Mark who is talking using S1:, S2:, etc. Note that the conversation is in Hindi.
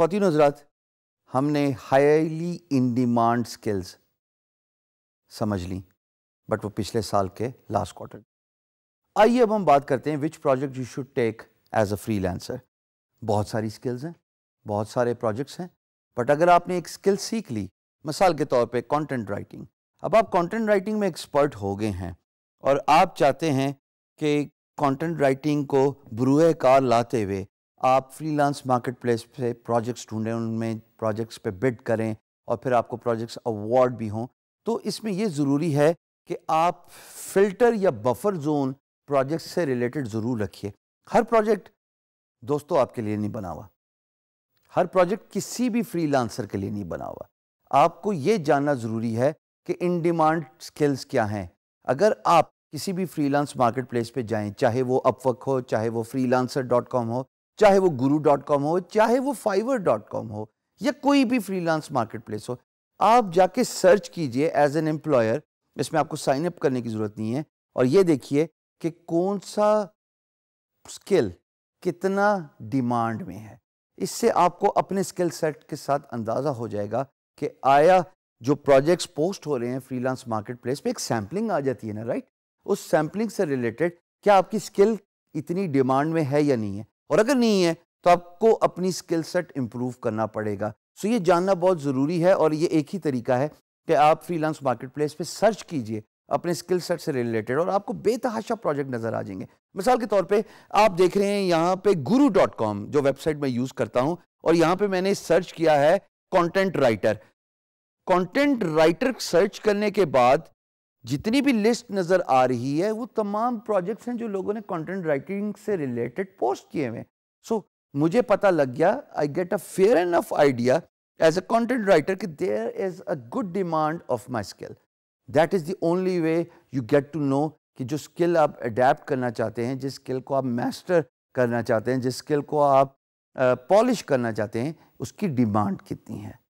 S1: खातिन हजरात हमने हाईली इन डिमांड स्किल्स समझ ली बट वो पिछले साल के लास्ट क्वार्टर आइए अब हम बात करते हैं which project you should take as a freelancer बहुत सारी स्किल्स हैं बहुत सारे प्रोजेक्ट्स हैं बट अगर आपने एक स्किल सीख ली मिसाल के तौर पे कंटेंट राइटिंग अब आप कंटेंट राइटिंग में एक्सपर्ट हो गए हैं और आप चाहते हैं कि कंटेंट राइटिंग को बुरुए कार लाते हुए आप फ्रीलांस प्लेस पे प्रोजेक्ट्स ढूंढें उनमें प्रोजेक्ट्स पे बिड करें और फिर आपको प्रोजेक्ट्स अवार्ड भी हों तो इसमें ये ज़रूरी है कि आप फिल्टर या बफर जोन प्रोजेक्ट से रिलेटेड ज़रूर रखिए हर प्रोजेक्ट दोस्तों आपके लिए नहीं बना हुआ हर प्रोजेक्ट किसी भी फ्रीलांसर के लिए नहीं बना हुआ आपको ये जानना ज़रूरी है कि इन डिमांड स्किल्स क्या हैं अगर आप किसी भी फ्रीलांस प्लेस पर जाएँ चाहे वो अपवक हो चाहे वो फ्रीलांसर डॉट कॉम हो चाहे वो गुरु डॉट कॉम हो चाहे वो फाइवर डॉट कॉम हो या कोई भी फ्रीलांस मार्केट प्लेस हो आप जाके सर्च कीजिए एज एन एम्प्लॉयर इसमें आपको साइन अप करने की ज़रूरत नहीं है और ये देखिए कि कौन सा स्किल कितना डिमांड में है इससे आपको अपने स्किल सेट के साथ अंदाज़ा हो जाएगा कि आया जो प्रोजेक्ट्स पोस्ट हो रहे हैं फ्रीलांस मार्केट प्लेस पे एक सैम्पलिंग आ जाती है ना राइट उस सैम्पलिंग से रिलेटेड क्या आपकी स्किल इतनी डिमांड में है या नहीं है और अगर नहीं है तो आपको अपनी स्किल सेट इम्प्रूव करना पड़ेगा सो ये जानना बहुत ज़रूरी है और ये एक ही तरीका है कि आप फ्रीलांस मार्केट प्लेस पर सर्च कीजिए अपने स्किल सेट से रिलेटेड और आपको बेतहाशा प्रोजेक्ट नज़र आ जाएंगे मिसाल के तौर पे आप देख रहे हैं यहाँ पे गुरु डॉट कॉम जो वेबसाइट मैं यूज़ करता हूँ और यहाँ पे मैंने सर्च किया है content writer content writer search करने के बाद जितनी भी लिस्ट नज़र आ रही है वो तमाम प्रोजेक्ट्स हैं जो लोगों ने कंटेंट राइटिंग से रिलेटेड पोस्ट किए हुए हैं सो मुझे पता लग गया I get a fair and idea as a content writer कि there is a good demand of my skill that is the only way you get to know कि जो स्किल आप अडेप्ट करना चाहते हैं जिस स्किल को आप मैस्टर करना चाहते हैं जिस स्किल को आप पॉलिश करना चाहते हैं उसकी डिमांड कितनी है